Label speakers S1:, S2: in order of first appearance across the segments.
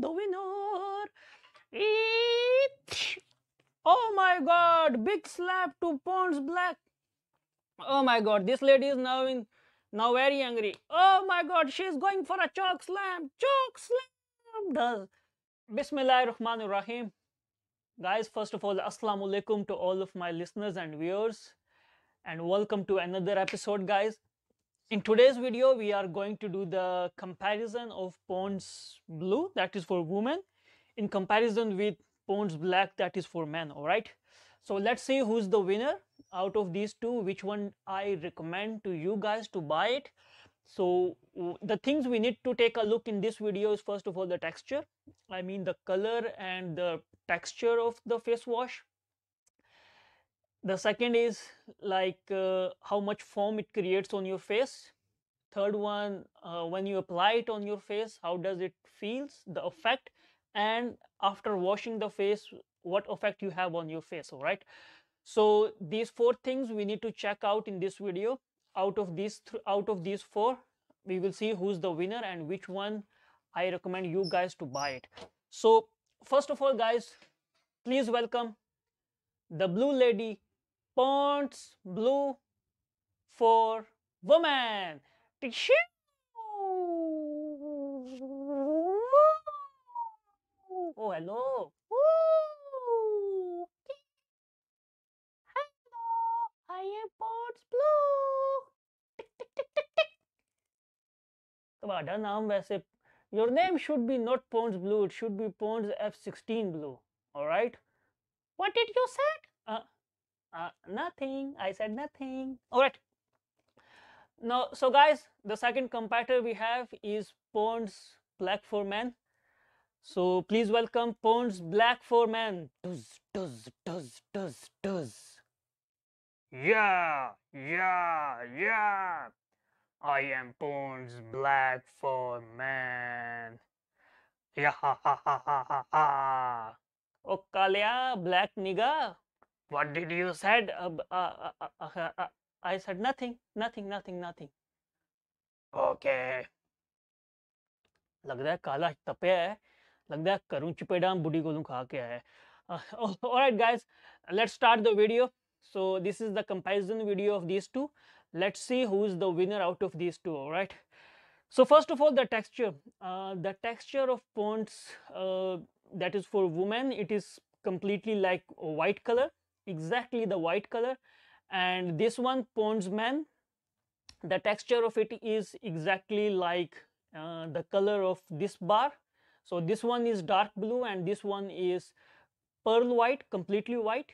S1: Dovinar. Eesh. Oh my god, big slap to Pons Black. Oh my god, this lady is now in now very angry. Oh my god, she's going for a chalk slam. Chalk slam does. Bismillah Rahman Rahim. Guys, first of all, Assalamu Alaikum to all of my listeners and viewers. And welcome to another episode, guys. In today's video, we are going to do the comparison of Pond's blue, that is for women, in comparison with Pond's black, that is for men, alright? So let's see who's the winner out of these two, which one I recommend to you guys to buy it. So the things we need to take a look in this video is first of all the texture, I mean the color and the texture of the face wash. The second is like uh, how much foam it creates on your face. Third one, uh, when you apply it on your face, how does it feels, the effect, and after washing the face, what effect you have on your face, all right? So these four things we need to check out in this video. Out of these, th out of these four, we will see who's the winner and which one I recommend you guys to buy it. So first of all guys, please welcome the blue lady ponds blue for woman. Oh, hello. Ooh. Hello, I am ponds blue. your name should be not Pons Blue, it should be Pons F16 Blue. Alright? What did you say? Uh, uh, nothing. I said nothing. All right. Now, so guys, the second competitor we have is Pond's Black Foreman. So please welcome Pond's Black Foreman. Does, does, does, does, does. Yeah, yeah, yeah. I am Pond's Black Foreman. Yeah, ha, ha, ha, ha, ha, ha. Oh, Kalia, Black Nigga what did you said? Uh, uh, uh, I said nothing, nothing, nothing, nothing. Okay. लग रहा है काला तपे है लग रहा है करूं चिपेडाम बुढ़ी गोलू खा के आया है alright guys let's start the video so this is the comparison video of these two let's see who is the winner out of these two all right so first of all the texture the texture of ponds that is for women it is completely like white color exactly the white color and this one Pondsman the texture of it is exactly like uh, the color of this bar so this one is dark blue and this one is pearl white completely white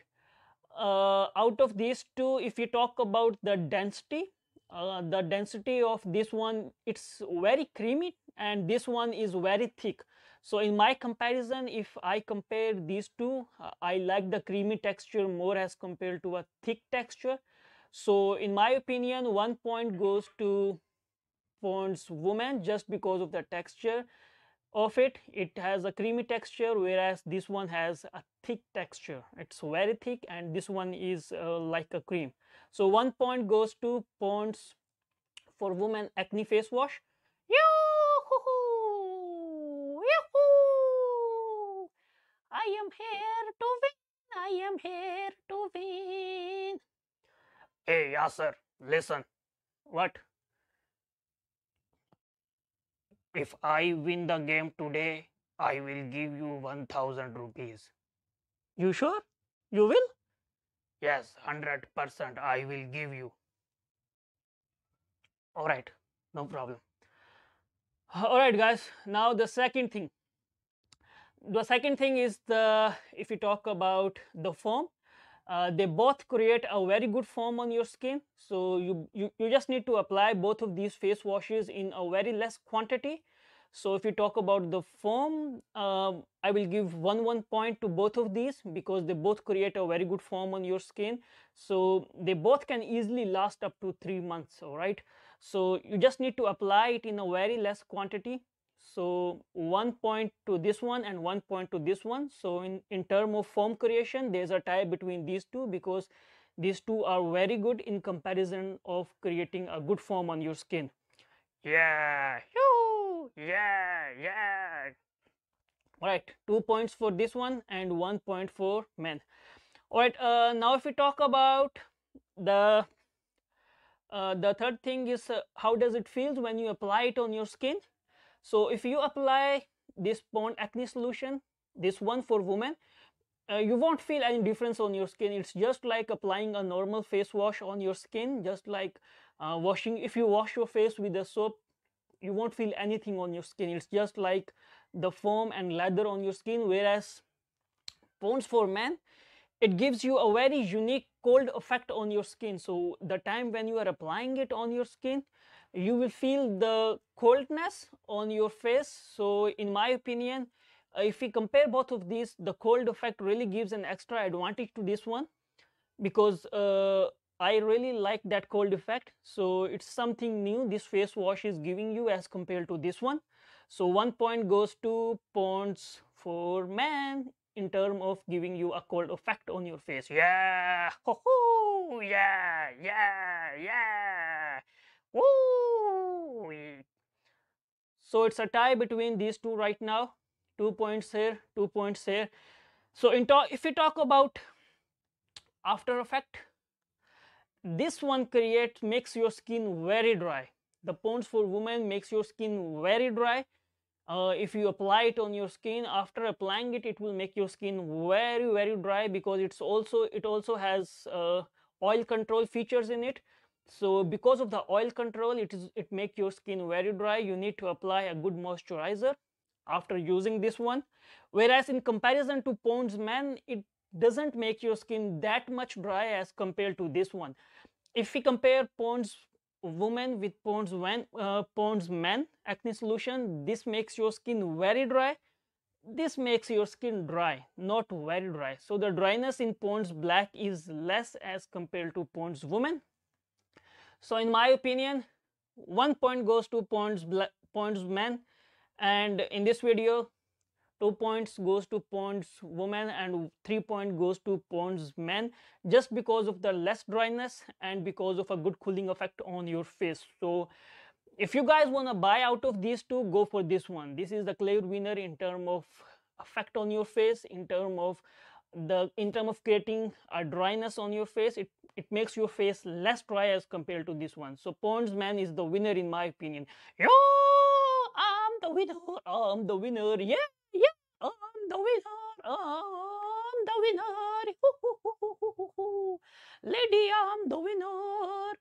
S1: uh, out of these two if you talk about the density uh, the density of this one it's very creamy and this one is very thick so in my comparison if i compare these two uh, i like the creamy texture more as compared to a thick texture so in my opinion one point goes to Pond's woman just because of the texture of it it has a creamy texture whereas this one has a thick texture it's very thick and this one is uh, like a cream so one point goes to Pond's for women acne face wash yoo hoo I am here to win I am here to win hey sir. listen what if I win the game today, I will give you 1000 rupees. You sure? You will? Yes, 100% I will give you. Alright, no problem. Alright, guys, now the second thing. The second thing is the if you talk about the form, uh, they both create a very good foam on your skin. So you, you, you just need to apply both of these face washes in a very less quantity. So if you talk about the foam, uh, I will give one one point to both of these because they both create a very good foam on your skin. So they both can easily last up to three months, all right? So you just need to apply it in a very less quantity. So, one point to this one and one point to this one. So, in, in term of form creation, there is a tie between these two because these two are very good in comparison of creating a good form on your skin. Yeah, yeah, yeah. Alright, two points for this one and one point for men. Alright, uh, now if we talk about the uh, the third thing is uh, how does it feels when you apply it on your skin so if you apply this pond acne solution, this one for women, uh, you won't feel any difference on your skin. It's just like applying a normal face wash on your skin, just like uh, washing. If you wash your face with the soap, you won't feel anything on your skin. It's just like the foam and lather on your skin. Whereas Pond's for men, it gives you a very unique cold effect on your skin. So the time when you are applying it on your skin, you will feel the coldness on your face. So in my opinion, uh, if we compare both of these, the cold effect really gives an extra advantage to this one because uh, I really like that cold effect. So it's something new this face wash is giving you as compared to this one. So one point goes to Ponds for Man in terms of giving you a cold effect on your face. Yeah, ho ho, yeah, yeah, yeah, woo. So it's a tie between these two right now. Two points here, two points here. So in if we talk about after effect, this one creates makes your skin very dry. The points for women makes your skin very dry uh, if you apply it on your skin after applying it it will make your skin very very dry because it's also it also has uh, oil control features in it so because of the oil control it is it make your skin very dry you need to apply a good moisturizer after using this one whereas in comparison to Pond's Man it doesn't make your skin that much dry as compared to this one if we compare Pond's women with Pond's, when, uh, Pond's men acne solution. This makes your skin very dry. This makes your skin dry, not very dry. So the dryness in Pond's black is less as compared to Pond's women. So in my opinion, one point goes to Pond's, Pond's men. And in this video, two points goes to points women and three point goes to points men just because of the less dryness and because of a good cooling effect on your face so if you guys want to buy out of these two go for this one this is the clear winner in term of effect on your face in term of the in term of creating a dryness on your face it it makes your face less dry as compared to this one so ponds man is the winner in my opinion yo i'm the winner i'm the winner yeah I'm the winner, I'm the winner, lady, I'm the winner.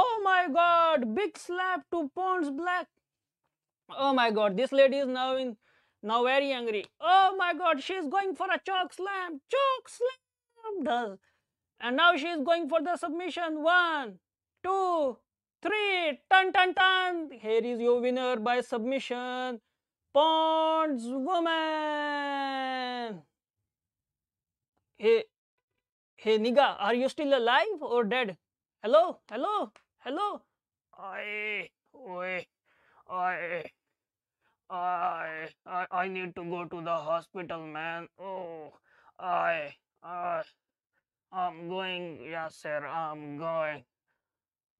S1: Oh my god, big slap to Pons Black. Oh my god, this lady is now in now very angry. Oh my god, she's going for a chalk slam. Chalk slam does. And now she's going for the submission. One, two, three. Tan tan tan. Here is your winner by submission. Sportswoman. Hey, hey, Niga, are you still alive or dead? Hello, hello, hello. I, I, I, I, I need to go to the hospital, man. Oh, I, I, I'm going. Yes, sir, I'm going.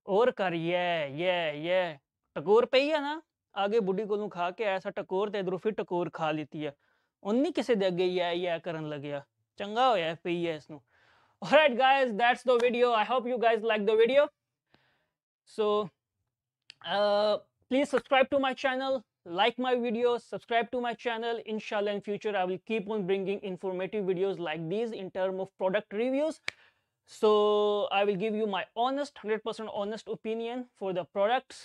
S1: और कर ये ये ये टकोर पे ही है ना ਆਗੇ ਬੁੱਢੀ ਕੋਲੋਂ ਖਾ ਕੇ ਐਸਾ ਟਕੋਰ ਤੇ ਇਧਰੋਂ ਫਿਰ ਟਕੋਰ ਖਾ ਲਈਤੀ ਹੈ ਉੰਨੀ ਕਿਸੇ ਦੇ ਅੱਗੇ ਹੀ ਆ ਇਹ ਕਰਨ ਲੱਗਿਆ ਚੰਗਾ ਹੋਇਆ ਪਈ ਹੈ ਇਸ ਨੂੰ alright guys that's the video i hope you guys like the video so uh, please subscribe to my channel like my videos subscribe to my channel inshallah in future i will keep on bringing informative videos like these in term of product reviews so i will give you my honest 100% honest opinion for the products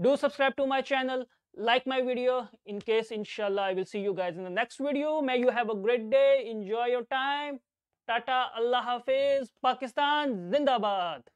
S1: do subscribe to my channel like my video in case inshallah i will see you guys in the next video may you have a great day enjoy your time tata allah hafiz pakistan zindabad